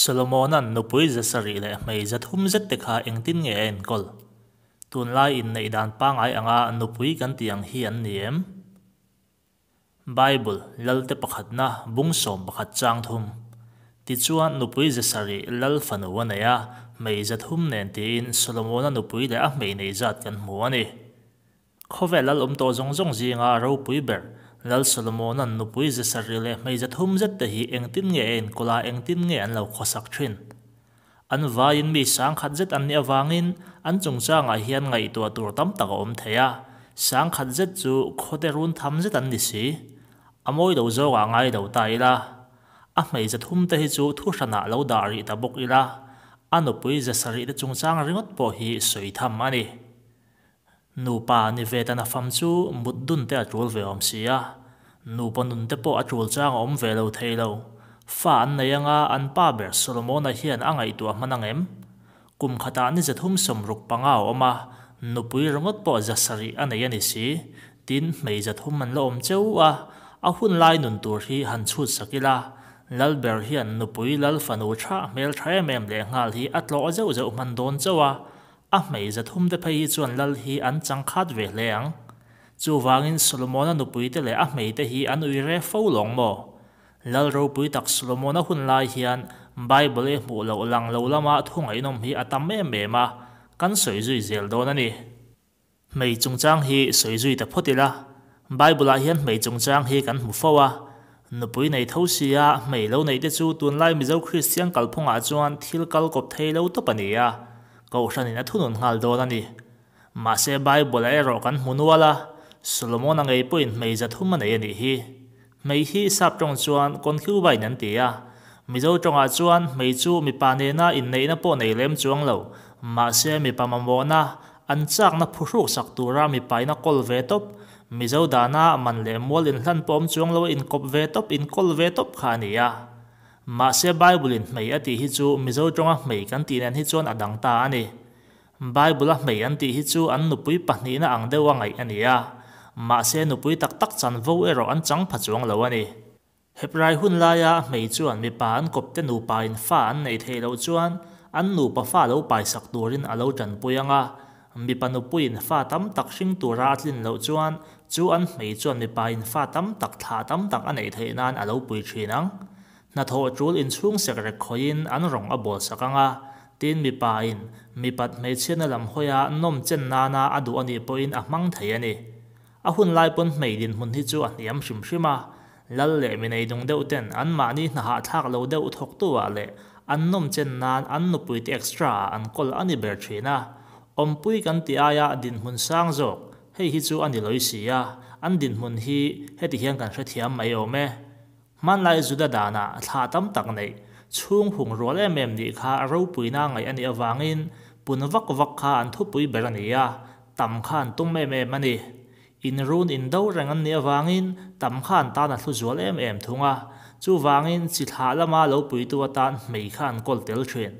Solomon an nupui za sari le mai za thum zet te kha tin nge en kol. Tun lai in nei dan pa ngai anga an nupui kan tiang hi an niem. Bible lal te pakhat na bung som pakhat chang thum. Ti chuan nupui za sari lal fanu wa ya mai za thum nen ti in Solomon an nupui le a mai nei zat kan mu ani. Khovel lal om to zong zong zi nga ro pui ber lal solomon an nupui ze sarile mai za thum zet te hi engtin nge en kola engtin nge an lo khosak thin an vain mi sang khat zet an ni awangin an chung changa hian ngai to tur tam tak om theya sang khat zet chu khote run tham zet an ni si amoi do zo ga ngai do tai la a mai za thum te hi chu thu sana lo dari ta bok ila anupui ze sari te chung changa ringot po hi soi tham ani nupa ni ve tan a fam chu mut dun te a tul ve om sia nupa nun te pawh a ṭual changa awm ve lo thei lo fa an nei anga an pa ber solomon a hian a ngaih tuah hman angem kum khata ni zathum somruk panga awma nupui rongot pawh zasari a nei ani si tin mei zathum an lo awm cheu a a hun lai nun tur hi han chhut sakila lal ber hian nupui lal fanu tha mel thai mem le ngal hi atlo a zo zo man don chawa a mei zathum te phei chuan lal hi an changkhat ve leng Solomon chu wangin solomona nupuite le a hmeite hi an ui re fo mò maw lal ro pui Solomon solomona hun lai hian bible e hmuh lâu lang lo lama ah thungai nom hi atam em em a kan soi zui zel don ani mei chung trang hi soi zui ta photila bible a hian mei chung trang hi kan á nụ a này nei tho á mei lo nei te chu tun lai mi zo christian kal phunga chuan thil kal kop thei lo to pani a ko hranin a nôn ngal don ani ma se bible e ro kan hmunwala Solomon ang ngay po in may zathum man ay ni hi. May hi sap trong chuan kon khiu vai nan tia. Mi zo trong a chuan may chu mi pa ne na in nei na po nei lem chuang lo. Ma xe mi pa mamo na an chak na phuruk sak tura mi pai na kol ve top. Mi zo da na man le mol in hlan pom chuang lo in kop ve top in kol ve top kha ni ya. Ma xe Bible in may ati hi chu mi zo trong a may kan ti nan hi chuan adang ta ani. Bible a ah may an ti hi chu an nupui pahni na ang dewa ngai ani ya mà xe vô anh anh chẳng mahse nupui tak tak chan vo ero an chang phachuang lo ani hebrai hun laia mei chuan mipa an kopte nupa in fa an nei thei lo chuan an nupa fa lo pai sak turin alo tan puianga mipa nupui in fa tam tak hring tura atlin lo chuan chu an mei chuan mipa in fa tam tak tha tam tak an nei thei lâu alo pui thinang na tho chul in chung sek rek khoin an rong a bol sakanga tin mipa in mipat mei chena lam hoya nom chen nana adu ani poin a mang thei ani 阿混来本没灵魂去做，连熊熊嘛，勒勒咪内懂得点，阿妈呢那下吃老得有福度啊勒，阿侬真难，阿侬不会的 extra，阿侬可能阿尼变衰呐。侬不会跟天涯阿定混相熟，嘿，记住阿尼罗西呀，阿定混嘿，嘿提醒跟说听没有咩？曼来住的那，他等等勒，冲红罗勒妹离开，阿侬不会那勒阿尼阿王因，不那沃沃卡阿侬不会变衰呀，等卡阿侬慢慢慢勒。in run in do rang an ne awangin tam khan ta na thu zual em em thunga chu wangin chi thla lama lo pui tu atan mei khan kol tel thren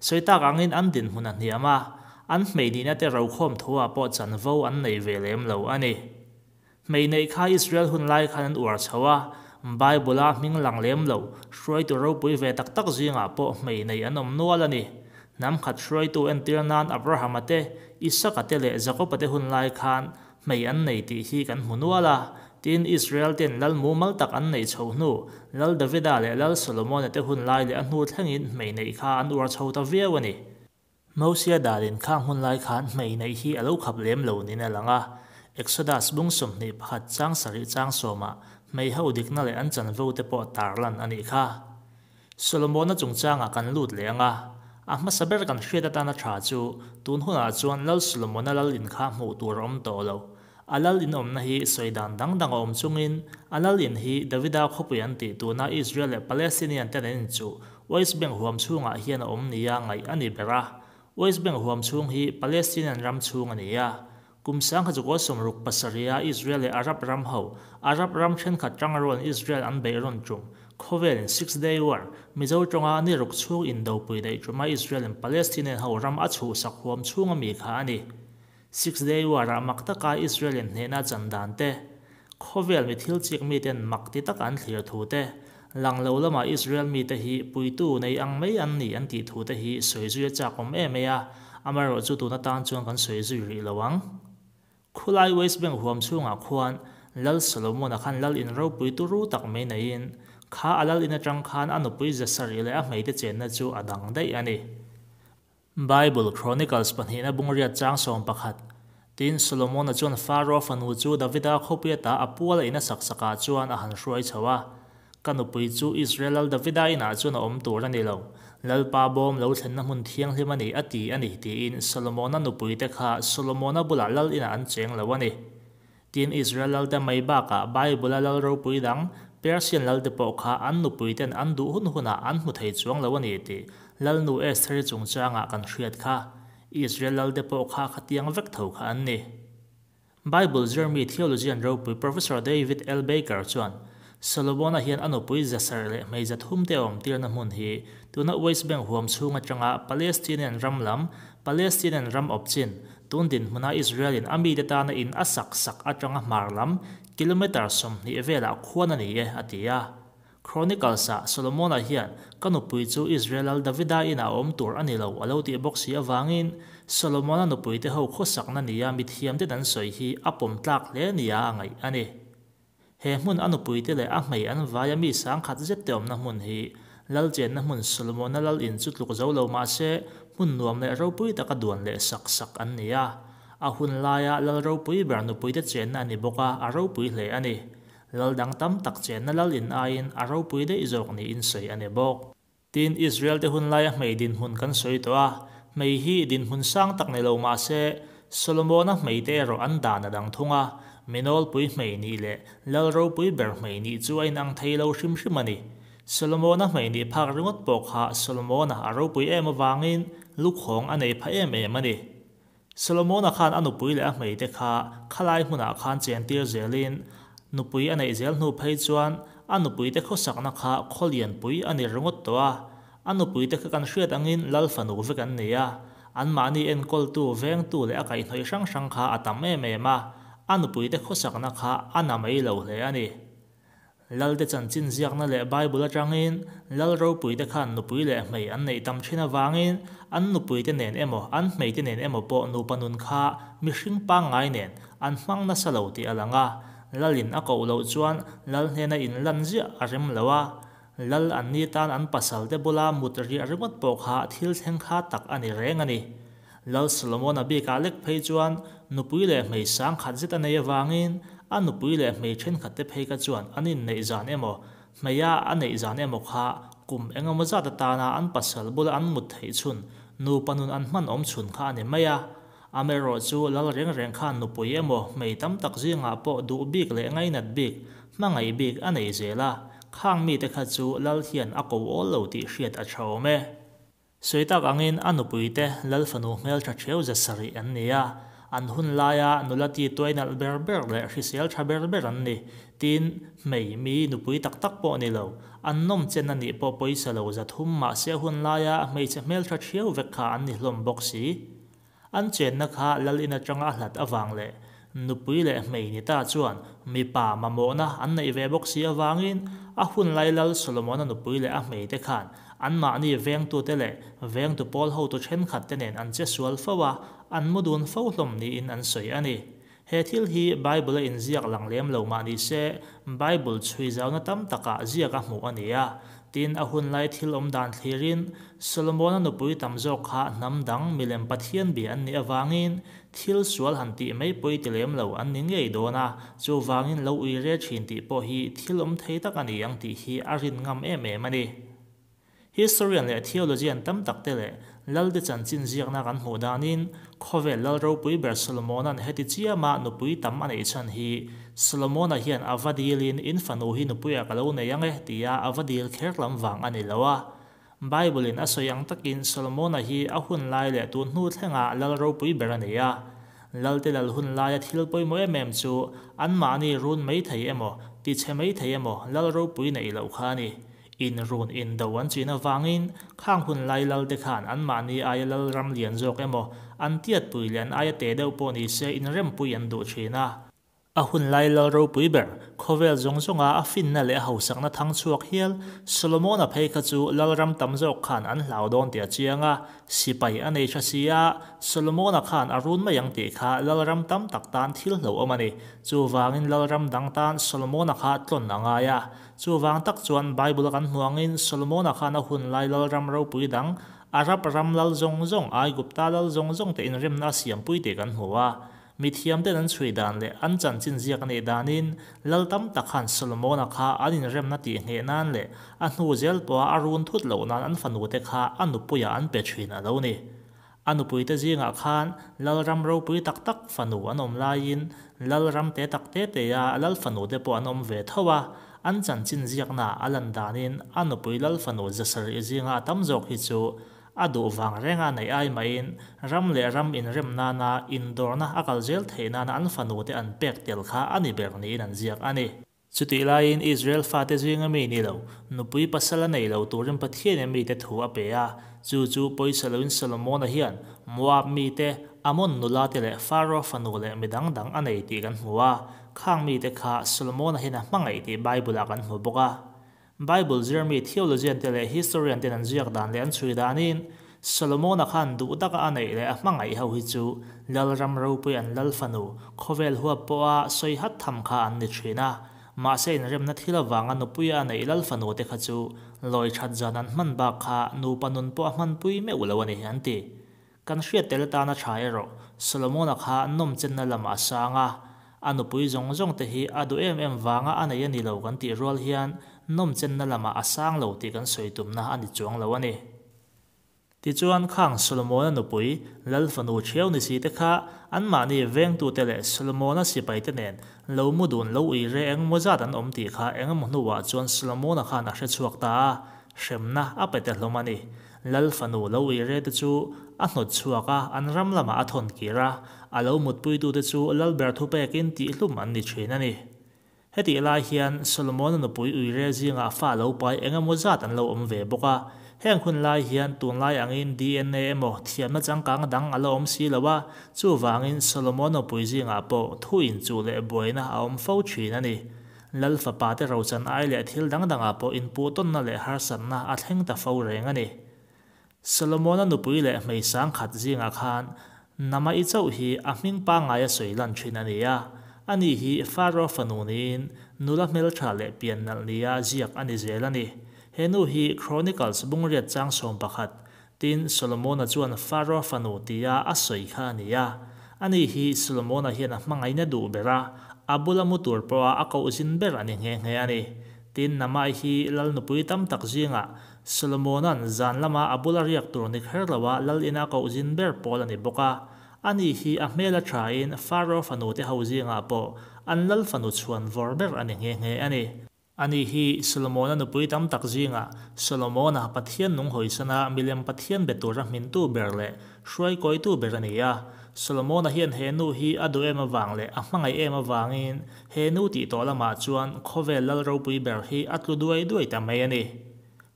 soita kangin an din hun an hiama an mei ni na te ro khom thua po chan vo an nei ve lem lo ani mei nei kha israel hun lai khan an ur chawa bible a ming lang lem lo shroi tu ro pui ve tak tak zinga po mei nei an om nual ani nam khat shroi tu en tir nan abraham ate isaka te le jacob ate hun lai khan ไม่อันไหนที่ฮีกันหุนวัวละทีนอิสราเอลเี็นลัลมูมัลตักอันไหนชาวนูลัลดวิดาเลลัลโซโลมอนเตหุนไลเลอันหูทั้งอินไม่ในข้าอันอวชาวตะเวียวันนีเมอเสียดายใินข้างหุนไลขานไม่ในฮีอลูขับเลี้ยมเหล่านี้นั่นละงะเอ็กซ์ดัสบุ้งสมนิพัดจ้างสริจ้างสมะไม่เฮาดิกนั่นเลยอันจันวูเตปอตาร์ลันอันนี้ข้าโซโลมอนจงจ้างกันลูดเลี้ยงอ่ะอามาสเบร์กันเชื่อตานาชาจู ตุนหุนอาจวนลัลโซโลมอนลัลลินข้าหมูตัวร้อมโตเล้อลลินอมนาฮีสวยดันดังดังอมชงินอลลินฮีดาวิดาคบุยันติตัวนาอิสราเอลปาเลสไตน์เตเรนจูไวส์เบงหวมชงอาเฮียนอมนียังไงอันนี้เปะไวส์เบงหวมชงฮีปาเลสไตน์รัมชงอันนี้อะกุมสังขจุกสมรุกปัสรียาอิสราเอลอาหรับรัมเฮาอารับรัมเชนขัดจังรวนอิสราเอลอันเบรนจุมโควิด six day war มิจาวจงอาณิรุกชูอินโดปุยได้จุมาอิสราเอลปาเลสไตน์เฮารัมอัดชูสักความชงอเมีิกาอันนี้ six day war makta ka israel ne na chandan te khovel mi thilchik chik mi ten makti tak an thlir thu te lang lama israel mi te hi puitu nei ang an ni an ti thu te hi soi zu cha kom e ya ro tu na tan chuan kan soi zu ri lawang khulai west bank huam chunga khuan lal solomon a khan lal in ro puitu ru tak me nei in kha alal in trang khan anu pui zasari le a mai te chen na chu adang dai ani Bible Chronicles panhin abung ria chang som pakhat tin Solomon achon faro fanu chu Davida khopiata apual ina saksaka chuan a hanruai chawa kanupui chu Israel Davida ina chun om tur ani lo lalpa bom lo thlen na mun thiang hlim ani ati ani ti in Solomon na nupui te kha Solomon bula lal ina an cheng lo tin Israel lal da mai ba ka Bible lal ro pui dang Persian lal de po kha an nupui ten an du hun huna an mu thei chuang lawani ti ลลนูเอสเรจงจางกันเรียดค่ะอิสราเอลเดปโอค่ะขัดยังเวกเท่าค่ะอันนี้ไบเบิลเจอร์มีเทโอโลจีอันรูปุย p r o ร e เดวิดเอลเบเกอร์ชวนสโลบอนะเฮียนอันรูปุยเจสเซอร์เลยไม่จะหุ่มเตวมตีรนมุนฮีตัวนักเวสเบงหวมชูงะจังอ่ะปาเลสไตน์แันรัมลัมปาเลสไตน์แันรัมออฟจินตุนดินมุนาอิสราเอลอินอเดริกาเนอินอสักสักอัจฉริยะมาร์ลัมกิโลเมตรสมนีอเวลาขวานันนี่อ่ะที่อ่ Chronicles a Solomon a hian kanupui chu Israel David Davida in a om tur ani lo alo ti box hi awangin Solomon a nupui te ho khosak na nia mi thiam te dan soi hi apom tlak le nia anh ani he mun anu pui te le a mai an vaya mi sáng khát zet tiệm om na hi lal chen na mun Solomon a lal in chut luk zo lâu ma se mun nuông le ro pui ta ka duan le sak anh an nia a hun la ya lal ro pui ber nu pui te chen na ni boka a ro pui le ani lal dang tam tak chen na lal in ain aro pui de izok ni in sei ane bok tin israel te hun lai may din hun kan soi toa may hi din hun sang tak ne lo ma se solomon mei te ro an da na dang thunga minol pui may ni le lal ro pui ber may ni chu nang thei lo shim shim ani solomon may ni phak ringot bok ha solomon aro pui em wangin luk ane anei pha em em ani solomon kan anu pui le may te kha hun huna kan chen tir zelin nụ nupui anei zel hnu phei chuan a nupui te khosakna kha kholian pui ani rungot towa a nupui te kha kan hriat angin lal fanu vek an neia an mani en kol tu veng tu le a kai hnoi hrang hrang kha atam em em a a nupui te khosakna kha ana mei lo hle ani lal te chan chin ziakna le bible atangin lal ro pui te khan nupui le mei an nei tam thina wangin an nupui te nen emo an mei te nen emo bỏ nụ panun kha mi hring pa ngai nen an hmang na salo ti à lal in a ko lo chuan lal hena in lan zia a rem lo lal an ni tan an pasal te bula mut ri arimat pok ha thil theng kha tak ani reng ani lal solomon bi ka lek phei chuan nupui le mei sang khat zet anei awangin a nupui le mei chen khat te phei ka chuan anin nei zan emo meya a nei zan emo kha kum engemaw zat ta na an pasal bula an mut thei chun nu panun an man om chun kha ani meya amero chu lal reng reng khan nu pui emo mei tam tak ji nga po du bik le ngai nat bik ma ngai bik anei zela khang mi te kha chu lal hian a ko ol lo ti hriat a chho me soitak angin anu pui te lal fanu mel tha cheu za sari an nia an hun laia nulati toinal berber le hrisel tha berber an ni tin mei mi nu pui tak tak po ni lo an nom chen ani po poisa lo za thum ma se hun laia mei che mel tha cheu vekha an ni hlom boxi an chen na kha lal in atanga hlat awang le nupui le mei ni ta chuan mi pa ma mo na an nei ve bok si awangin a hun lai lal solomon an nupui le a mei te khan an ma ni veng tu te le veng tu pol ho tu chen khat te nen an che sual fawa an mudun fo hlom ni in an soi ani he thil hi bible in ziak lang lem lo ma ni se bible chui zaw na tam taka ziak a mu ania tin ahun lai thil om dan thlirin solomon nupui tamzo kha namdang milem pathian bi an ni awangin thil sual hanti mai poi tilem lo an ning ei dona chu wangin lo ui re thin ti po hi thil om thei tak ani ang ti hi arin ngam em em ani historian le theologian tam tak te le lal de chan chin ziak na kan hmu danin khove lal ro pui ber solomon an heti chia ma nu pui tam an ei chan hi solomon a hian avadilin in fanu hi nu pui a kalo ne yang e tia avadil kher lam wang ani lawa bible in asoyang takin solomon a hi a hun lai le tu hnu thlenga lal ro pui ber ania lal te lal hun lai a thil poi mo e em em chu an ma ni run mai thei emo ti che mai thei emo lal ro pui nei lo khani in run in do an chin awangin khang hun lai lal te khan an mani ai lal ram lian jok emo an tiat pui lian ai te deuh pawh nih se in rem pui an duh thin a อาหุ่นไล่ลรูปุยเบอร์คเวลจงจงอาฟินเนลหละหูสังนัทังชัวเฮลสโลโมนอาเพคจูลลรัมตัมจอกขานอันลาวดอนเตียเจียงอาสิไปอันเอชเซียสโลโมนาขานอารุณมายังตีขาลลรัมตัมตักตานทิลโลอมันีจูวางินลลรัมดังตานสโลโมนาขาดต้นนังอาาจูวางตักจวนไบบุลกันหัวงินสโลโมนาขันอาหุ่นไล่ลลร์รัมรูปุยดังอารับรัมลาลจงจงอากุปตาลาลจงจงเตอินริมนาสียมปุยเตกันหัว mi thiam te an chui dan le an chan chin ziak nei danin lal tam tak han solomon kha an in rem na ti nge nan le a hnu zel to a run thut lo nan an fanu te kha an nu puya an pe chin a lo ni an pui te zinga khan lal ram ro pui tak tak fanu an om lain lal ram te tak te te ya lal fanu te po an om ve thowa an chan chin ziak na alan danin an pui lal fanu zasar zinga tam jok hi chu a do wang renga nei ai mai in ram le ram in rem na na in dor na akal zel the na na an fanu te an pek tel kha ani ber ni in an ziak ani chuti lai in israel fa te zing mi ni lo nupui pasala nei lo turim pathian mi te thu a pe a chu chu poisalovin solomon a hian moab mi te amon nula te le faro fanu le midang dang anei ti kan hmu khang mi te kha solomon a hina hmangai ti bible a kan hu boka Bible Jeremy theologian te le historian te nan ziak dan le an chui dan in Solomon khan du tak a nei le a mangai ho hi chu lal ram ro pe an lal fanu khovel hua po a soi hat tham kha an ni thina ma se in rem na thila wanga no pui a nei lal fanu te kha chu loi that zan an man ba kha nu panun po man pui me ulawani han ti kan hria tel ta na chai e ro Solomon kha nom chen na lama sanga anupui zong zong te hi adu em em wanga anei ani lo kan ti rol hian nom chen na lama asang lo ti kan soitum na ani chuang lo ani ti chuan khang solomon an upui lal fanu chheu ni si te kha an ma ni veng tu te le solomon a si pai te nen lo mu dun lo i re eng mo zat an om ti kha eng mo nu wa chuan solomon a kha na hre chuak ta shrem na a pe te hlom ani lal fanu lo i re te chu a hnot chuaka an ram lama a thon ki ra a lo mut pui tu te chu lal ber thu pekin ti hlum an ni thin ani heti lai hiền solomon na pui ui re zinga fa lo pai engemaw zat an lo om ve boka heng khun lai hian tun lai angin dna mà emaw thiamna changkang dang alo om si lawa vàng anh solomon na pui zinga po thuin chu le boina a om fo thin ani lal fa pa te ro chan ai lệ thil dang dang a po in pu tôn na lệ har sân na a theng ta fo reng ani solomon na pui le mai sang khat zinga khan nama i chau hi a hming pa ngai a soilan thin ani a ani hi faro fanunin nula mel tha le pian nal nia ziak ani zelani henu hi chronicles bungriat chang som pakhat tin solomon chuan faro fanu tia asoi kha nia ani hi solomon hian a hmangaina du bera abula mutur pawa ako zin ber ani nge nge ani tin namai hi lal nupui tam tak zinga solomon an zan lama abula riak tur ni kherlawa lal ina ko zin ber pol ani boka ani hi a hmel a thain faro fanu te hozinga po anlal fanu chuan vorber ani nge nge ani ani hi solomon anu pui tam tak zinga solomon a pathian nung hoisana milem pathian betura min tu berle shwai koi tu berania solomon a hian henu hi adu em awang le a hmangai em awangin henu ti to lama chuan khovel lal ro pui ber hi atlu duai duai ta mai ani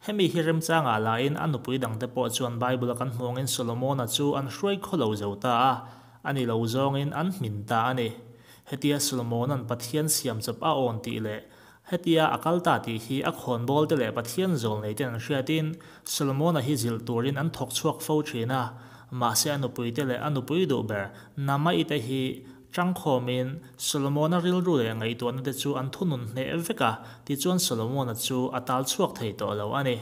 hemi hiram changa lain anupui dangte pawh chuan bible kan hmawngin solomon a chu an hruai kholo zo ta a ani lo zawngin an hmin ta ani hetia solomon an pathian siam chap a on ti le hetia akal ta ti hi a khon bol te le pathian zol nei ten hriatin solomon a hi zil turin an thok chuak fo thina ma se anupui te le anupui do ber nama ite hi trangkhaw in solomon a rilru le ngei tuan te chu an thunun hne veka ti chuan solomon a chu atal chuak thei to lo ani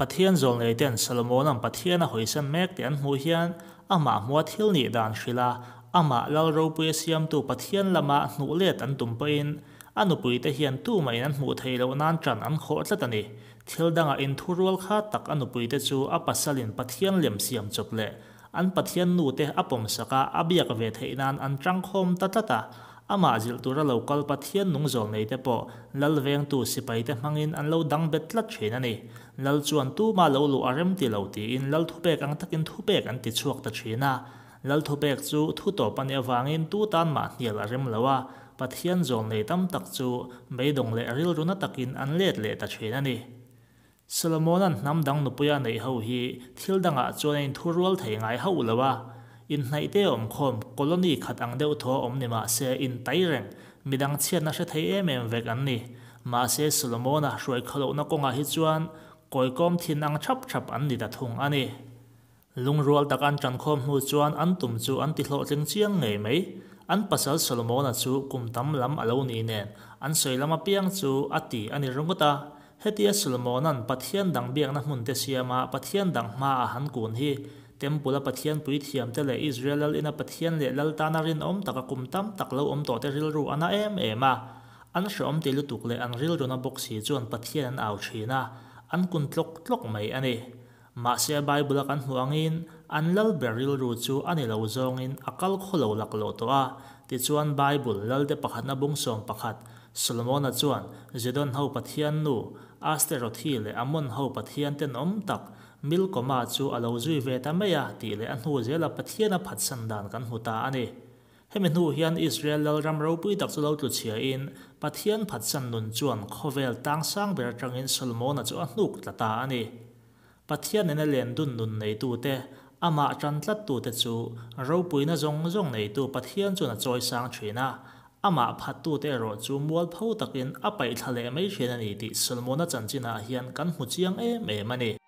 pathian zol nei ten solomon am pathian a hoisan mek te an hmu hian ama hmuwa thil ni dan hrila ama lal ro pui siam tu pathian lama hnu let an tumpain anu pui te hian tu mai an hmu thei lo nan tran an khaw tlat ani thil danga in thurual kha tak anu pui te chu a pasalin pathian lem siam chop le an pathian nu te apom saka abiak ve theinan an tangkhom ta ta ta ama zil tura local pathian nung zol nei te po lal veng tu sipai te hmangin an lo dang bet la thena ni lal chuan tu ma lo lu arem ti lo ti in lal thupek ang takin thupek an ti chuak ta thena lal thupek chu thu to pan awangin tu tan ma hnial arem lawa pathian zol nei tam tak chu meidong le aril runa takin an let le ta thena ni Solomon an nam dang nupuya nei ho hi thil danga chuan in thurwal thei ngai ho lawa in nai te om khom colony khat ang deuh tho om ni ma se in tai reng midang chian na se thei em em vek an ni ma se Solomon a hruai khalo na ko nga hi chuan koi kom thin ang chap chap an ni da thung ani lung rual tak an chan khom hu chuan an tum chu an ti hlo tling chiang ngei mai an pasal Solomon a chu kum tam lam alo ni nen an soi lama piang chu ati ani rungota เฮตีสุลโมนันปะเทียนดังเบียงนะมุนเตเซียมาปะเทียนดังมาอาหารกุนฮีเต็มปุระปะเทียนปุยเทียมเตเลอิสราเอลอินะปะเทียนเลลตานารินอมตักกุมตัมตะกเลอมโตเตริลรูอันาเอมเอมาอันเชอมติลุตุกเลอันริลรูนับบุกซีจวนปะเทียนอาวชีนาอันกุนทลกทลกไม่อันนี้มาเสียไบบุระกันหวงอินอันเลลเบริลรูจูอันเลวจงอินอักลคโลลักโลตัวติจวนไบบุลเลลเดปกขัดนบุงสงปะขัดสุลโมนัจวนเจดอนเฮาปะเทียนนู asteroid hi le amon ho pathian ten om tak mil koma chu alo zui ve ta meya ti le an hu zela pathian a phat san dan kan hu ta ani hemi nu hian israel lal ram ro pui tak chu lo tu chhia in pathian phat san nun chuan khovel tang sang ber tangin solomon a chu a hnuk tla ta ani pathian ena len dun nun nei tu te ama tran tlat tu te chu ro pui na zong zong nei tu pathian chu na choi sang thina 阿玛帕图德罗就冇法子确定阿派特雷梅切纳的死亡和战争期间干互相的没关系。